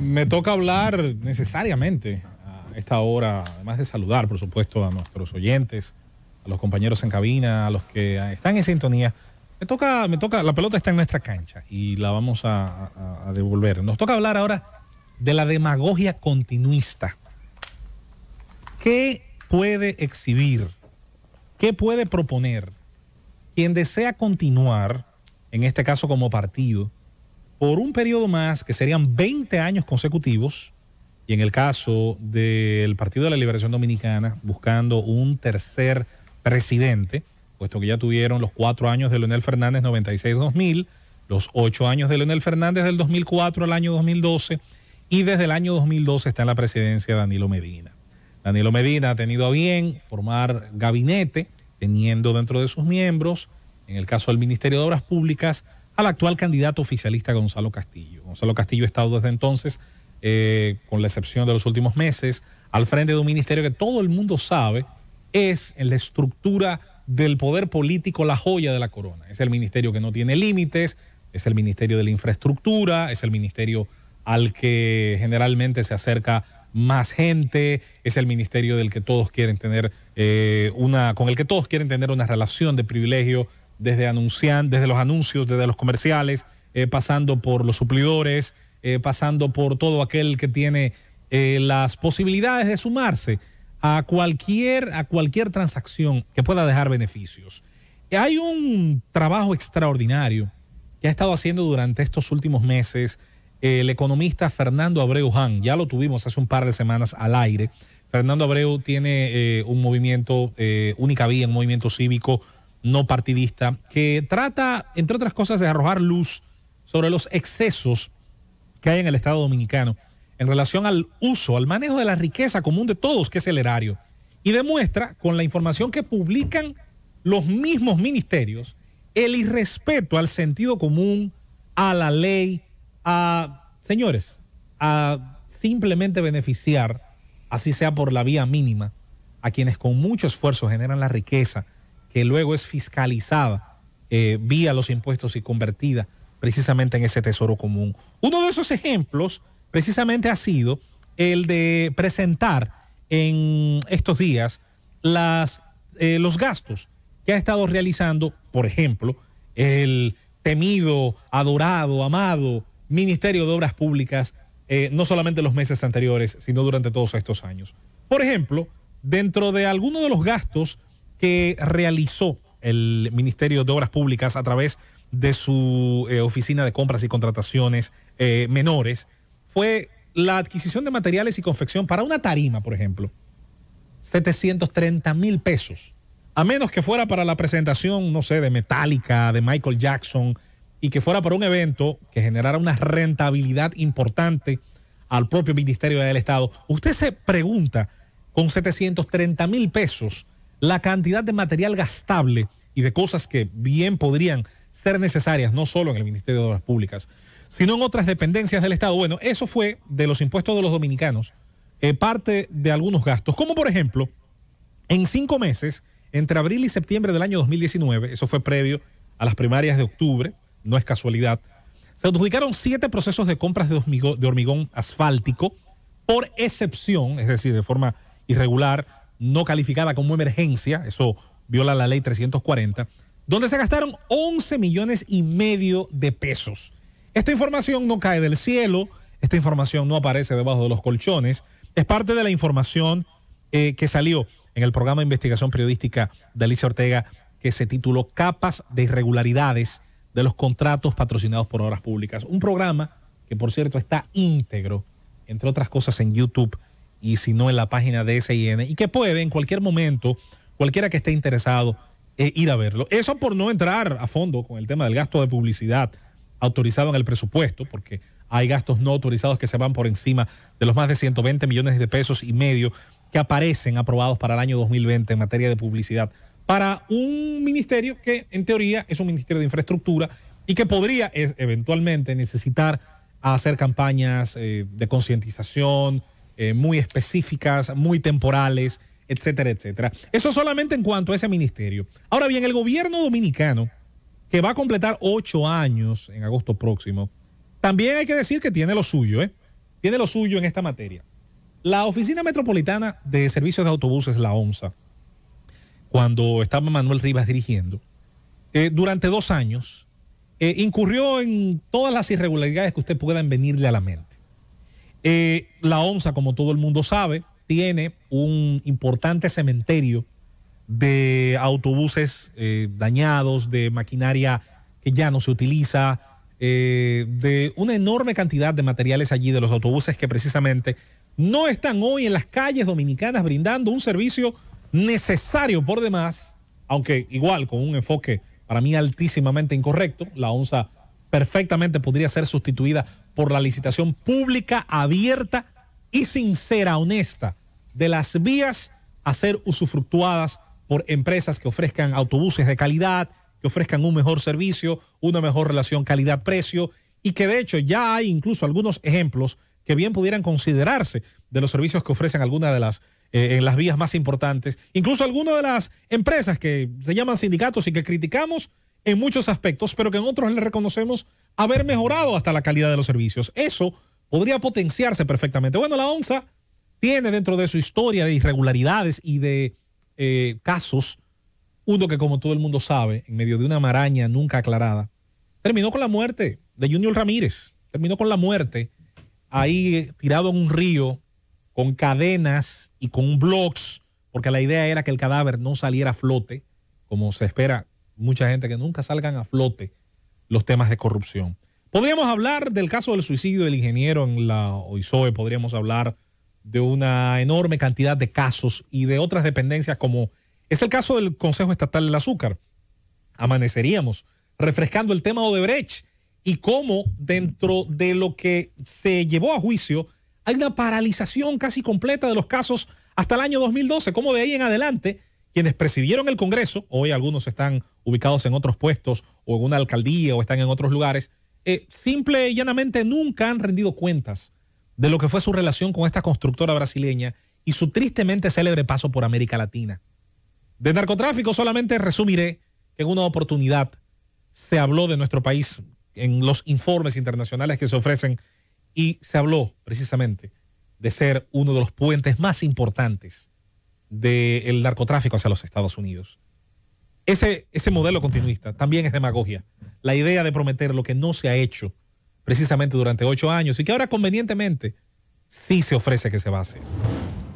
Me toca hablar necesariamente a esta hora, además de saludar, por supuesto, a nuestros oyentes, a los compañeros en cabina, a los que están en sintonía. Me toca, me toca, la pelota está en nuestra cancha y la vamos a, a devolver. Nos toca hablar ahora de la demagogia continuista. ¿Qué puede exhibir? ¿Qué puede proponer quien desea continuar, en este caso como partido, por un periodo más, que serían 20 años consecutivos, y en el caso del Partido de la Liberación Dominicana, buscando un tercer presidente, puesto que ya tuvieron los cuatro años de Leonel Fernández 96-2000, los ocho años de Leonel Fernández del 2004 al año 2012, y desde el año 2012 está en la presidencia Danilo Medina. Danilo Medina ha tenido a bien formar gabinete, teniendo dentro de sus miembros, en el caso del Ministerio de Obras Públicas, al actual candidato oficialista Gonzalo Castillo. Gonzalo Castillo ha estado desde entonces, eh, con la excepción de los últimos meses, al frente de un ministerio que todo el mundo sabe es en la estructura del poder político la joya de la corona. Es el ministerio que no tiene límites, es el ministerio de la infraestructura, es el ministerio al que generalmente se acerca más gente, es el ministerio del que todos quieren tener eh, una, con el que todos quieren tener una relación de privilegio desde, desde los anuncios, desde los comerciales, eh, pasando por los suplidores, eh, pasando por todo aquel que tiene eh, las posibilidades de sumarse a cualquier, a cualquier transacción que pueda dejar beneficios. Hay un trabajo extraordinario que ha estado haciendo durante estos últimos meses el economista Fernando Abreu Han, ya lo tuvimos hace un par de semanas al aire. Fernando Abreu tiene un movimiento, única vía, un movimiento cívico no partidista, que trata, entre otras cosas, de arrojar luz sobre los excesos que hay en el Estado dominicano en relación al uso, al manejo de la riqueza común de todos, que es el erario. Y demuestra, con la información que publican los mismos ministerios, el irrespeto al sentido común, a la ley, a, señores, a simplemente beneficiar, así sea por la vía mínima, a quienes con mucho esfuerzo generan la riqueza que luego es fiscalizada eh, vía los impuestos y convertida precisamente en ese tesoro común. Uno de esos ejemplos precisamente ha sido el de presentar en estos días eh, los gastos que ha estado realizando, por ejemplo, el temido, adorado, amado Ministerio de Obras Públicas, eh, no solamente los meses anteriores, sino durante todos estos años. Por ejemplo, dentro de alguno de los gastos que realizó el Ministerio de Obras Públicas a través de su eh, oficina de compras y contrataciones eh, menores fue la adquisición de materiales y confección para una tarima, por ejemplo, 730 mil pesos. A menos que fuera para la presentación, no sé, de Metallica, de Michael Jackson, y que fuera para un evento que generara una rentabilidad importante al propio Ministerio del Estado. Usted se pregunta, con 730 mil pesos, la cantidad de material gastable y de cosas que bien podrían ser necesarias, no solo en el Ministerio de Obras Públicas, sino en otras dependencias del Estado. Bueno, eso fue de los impuestos de los dominicanos, eh, parte de algunos gastos, como por ejemplo, en cinco meses, entre abril y septiembre del año 2019, eso fue previo a las primarias de octubre, no es casualidad, se adjudicaron siete procesos de compras de de hormigón asfáltico, por excepción, es decir, de forma irregular, no calificada como emergencia, eso viola la ley 340, donde se gastaron 11 millones y medio de pesos. Esta información no cae del cielo, esta información no aparece debajo de los colchones, es parte de la información eh, que salió en el programa de investigación periodística de Alicia Ortega que se tituló Capas de irregularidades de los contratos patrocinados por obras públicas. Un programa que, por cierto, está íntegro, entre otras cosas, en YouTube y si no en la página de SIN y que puede en cualquier momento, cualquiera que esté interesado, eh, ir a verlo. Eso por no entrar a fondo con el tema del gasto de publicidad autorizado en el presupuesto, porque hay gastos no autorizados que se van por encima de los más de 120 millones de pesos y medio que aparecen aprobados para el año 2020 en materia de publicidad para un ministerio que en teoría es un ministerio de infraestructura y que podría eventualmente necesitar hacer campañas eh, de concientización, eh, muy específicas, muy temporales, etcétera, etcétera. Eso solamente en cuanto a ese ministerio. Ahora bien, el gobierno dominicano, que va a completar ocho años en agosto próximo, también hay que decir que tiene lo suyo, ¿eh? Tiene lo suyo en esta materia. La Oficina Metropolitana de Servicios de Autobuses, la ONSA, cuando estaba Manuel Rivas dirigiendo, eh, durante dos años eh, incurrió en todas las irregularidades que usted pueda venirle a la mente. Eh, la ONSA, como todo el mundo sabe, tiene un importante cementerio de autobuses eh, dañados, de maquinaria que ya no se utiliza, eh, de una enorme cantidad de materiales allí, de los autobuses que precisamente no están hoy en las calles dominicanas brindando un servicio necesario por demás, aunque igual con un enfoque para mí altísimamente incorrecto, la ONSA perfectamente podría ser sustituida por la licitación pública, abierta y sincera, honesta, de las vías a ser usufructuadas por empresas que ofrezcan autobuses de calidad, que ofrezcan un mejor servicio, una mejor relación calidad-precio y que de hecho ya hay incluso algunos ejemplos que bien pudieran considerarse de los servicios que ofrecen algunas de las eh, en las vías más importantes, incluso algunas de las empresas que se llaman sindicatos y que criticamos en muchos aspectos, pero que en otros le reconocemos haber mejorado hasta la calidad de los servicios. Eso podría potenciarse perfectamente. Bueno, la ONSA tiene dentro de su historia de irregularidades y de eh, casos, uno que como todo el mundo sabe, en medio de una maraña nunca aclarada, terminó con la muerte de Junior Ramírez, terminó con la muerte ahí eh, tirado en un río con cadenas y con blogs, porque la idea era que el cadáver no saliera a flote, como se espera mucha gente que nunca salgan a flote los temas de corrupción. Podríamos hablar del caso del suicidio del ingeniero en la OISOE, podríamos hablar de una enorme cantidad de casos y de otras dependencias como es el caso del Consejo Estatal del Azúcar. Amaneceríamos refrescando el tema Odebrecht y cómo dentro de lo que se llevó a juicio hay una paralización casi completa de los casos hasta el año 2012, ¿Cómo de ahí en adelante quienes presidieron el Congreso, hoy algunos están ubicados en otros puestos o en una alcaldía o están en otros lugares, eh, simple y llanamente nunca han rendido cuentas de lo que fue su relación con esta constructora brasileña y su tristemente célebre paso por América Latina. De narcotráfico solamente resumiré que en una oportunidad se habló de nuestro país en los informes internacionales que se ofrecen y se habló precisamente de ser uno de los puentes más importantes del narcotráfico hacia los Estados Unidos. Ese, ese modelo continuista también es demagogia. La idea de prometer lo que no se ha hecho precisamente durante ocho años y que ahora convenientemente sí se ofrece que se base